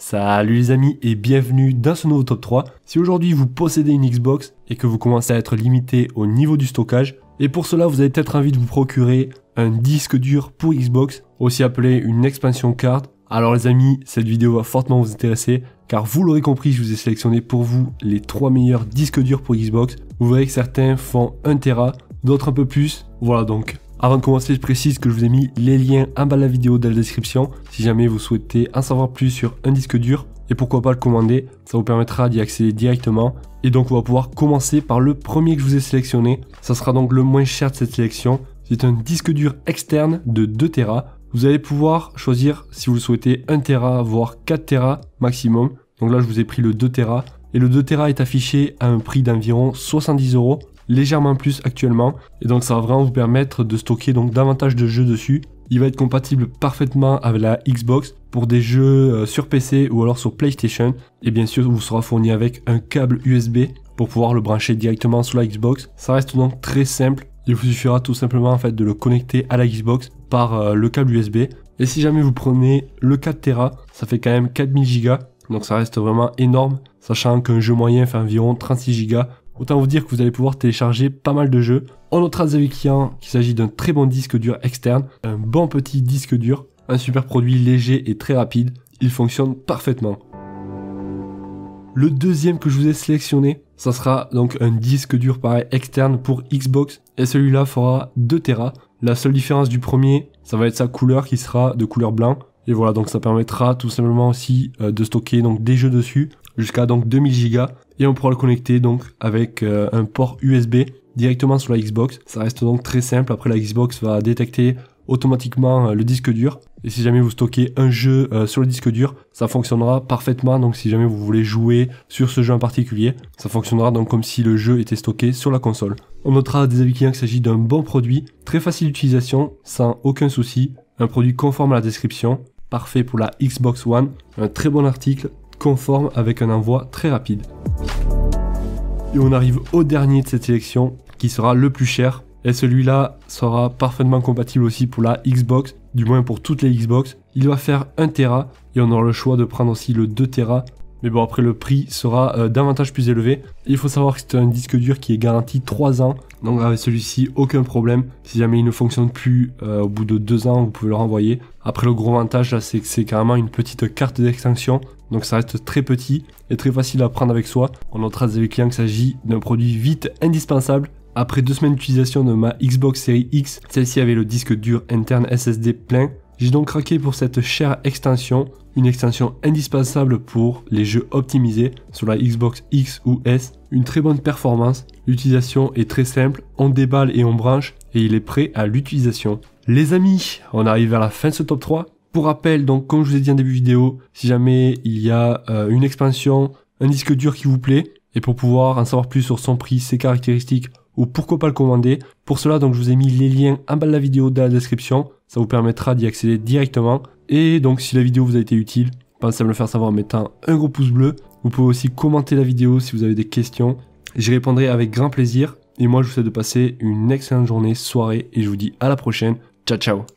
Salut les amis et bienvenue dans ce nouveau top 3. Si aujourd'hui vous possédez une Xbox et que vous commencez à être limité au niveau du stockage, et pour cela vous avez peut-être envie de vous procurer un disque dur pour Xbox, aussi appelé une expansion carte Alors les amis, cette vidéo va fortement vous intéresser car vous l'aurez compris, je vous ai sélectionné pour vous les 3 meilleurs disques durs pour Xbox. Vous verrez que certains font 1 Tera, d'autres un peu plus. Voilà donc avant de commencer, je précise que je vous ai mis les liens en bas de la vidéo dans la description si jamais vous souhaitez en savoir plus sur un disque dur et pourquoi pas le commander, ça vous permettra d'y accéder directement. Et donc on va pouvoir commencer par le premier que je vous ai sélectionné, ça sera donc le moins cher de cette sélection, c'est un disque dur externe de 2 Tera. Vous allez pouvoir choisir si vous le souhaitez 1 Tera voire 4 Tera maximum. Donc là je vous ai pris le 2 Tera et le 2 Tera est affiché à un prix d'environ 70 euros légèrement plus actuellement. Et donc ça va vraiment vous permettre de stocker donc davantage de jeux dessus. Il va être compatible parfaitement avec la Xbox pour des jeux euh, sur PC ou alors sur PlayStation. Et bien sûr, vous sera fourni avec un câble USB pour pouvoir le brancher directement sur la Xbox. Ça reste donc très simple. Il vous suffira tout simplement en fait de le connecter à la Xbox par euh, le câble USB. Et si jamais vous prenez le 4 Tera, ça fait quand même 4000 Go. Donc ça reste vraiment énorme, sachant qu'un jeu moyen fait environ 36 Go. Autant vous dire que vous allez pouvoir télécharger pas mal de jeux. On notera qui qu'il s'agit d'un très bon disque dur externe, un bon petit disque dur, un super produit léger et très rapide. Il fonctionne parfaitement. Le deuxième que je vous ai sélectionné, ça sera donc un disque dur pareil externe pour Xbox et celui-là fera 2 Tera. La seule différence du premier, ça va être sa couleur qui sera de couleur blanc. Et voilà, donc ça permettra tout simplement aussi euh, de stocker donc des jeux dessus jusqu'à donc 2000 gigas et on pourra le connecter donc avec euh, un port USB directement sur la Xbox. Ça reste donc très simple. Après, la Xbox va détecter automatiquement euh, le disque dur. Et si jamais vous stockez un jeu euh, sur le disque dur, ça fonctionnera parfaitement. Donc si jamais vous voulez jouer sur ce jeu en particulier, ça fonctionnera donc comme si le jeu était stocké sur la console. On notera des avis clients qu'il s'agit d'un bon produit, très facile d'utilisation, sans aucun souci, un produit conforme à la description, parfait pour la Xbox One, un très bon article, conforme avec un envoi très rapide. Et on arrive au dernier de cette sélection qui sera le plus cher. Et celui-là sera parfaitement compatible aussi pour la Xbox, du moins pour toutes les Xbox. Il va faire 1 Tera et on aura le choix de prendre aussi le 2 Tera mais bon, après, le prix sera euh, davantage plus élevé. Il faut savoir que c'est un disque dur qui est garanti 3 ans. Donc, avec celui-ci, aucun problème. Si jamais il ne fonctionne plus euh, au bout de 2 ans, vous pouvez le renvoyer. Après, le gros avantage, là, c'est que c'est carrément une petite carte d'extinction. Donc, ça reste très petit et très facile à prendre avec soi. On notera des clients qu'il s'agit d'un produit vite indispensable après deux semaines d'utilisation de ma Xbox Series X, celle-ci avait le disque dur interne SSD plein, j'ai donc craqué pour cette chère extension, une extension indispensable pour les jeux optimisés sur la Xbox X ou S, une très bonne performance, l'utilisation est très simple, on déballe et on branche et il est prêt à l'utilisation. Les amis, on arrive à la fin de ce top 3. Pour rappel, donc comme je vous ai dit en début vidéo, si jamais il y a euh, une expansion, un disque dur qui vous plaît, et pour pouvoir en savoir plus sur son prix, ses caractéristiques, ou pourquoi pas le commander, pour cela donc je vous ai mis les liens en bas de la vidéo dans la description ça vous permettra d'y accéder directement. Et donc si la vidéo vous a été utile, pensez à me le faire savoir en mettant un gros pouce bleu. Vous pouvez aussi commenter la vidéo si vous avez des questions. J'y répondrai avec grand plaisir. Et moi je vous souhaite de passer une excellente journée, soirée et je vous dis à la prochaine. Ciao ciao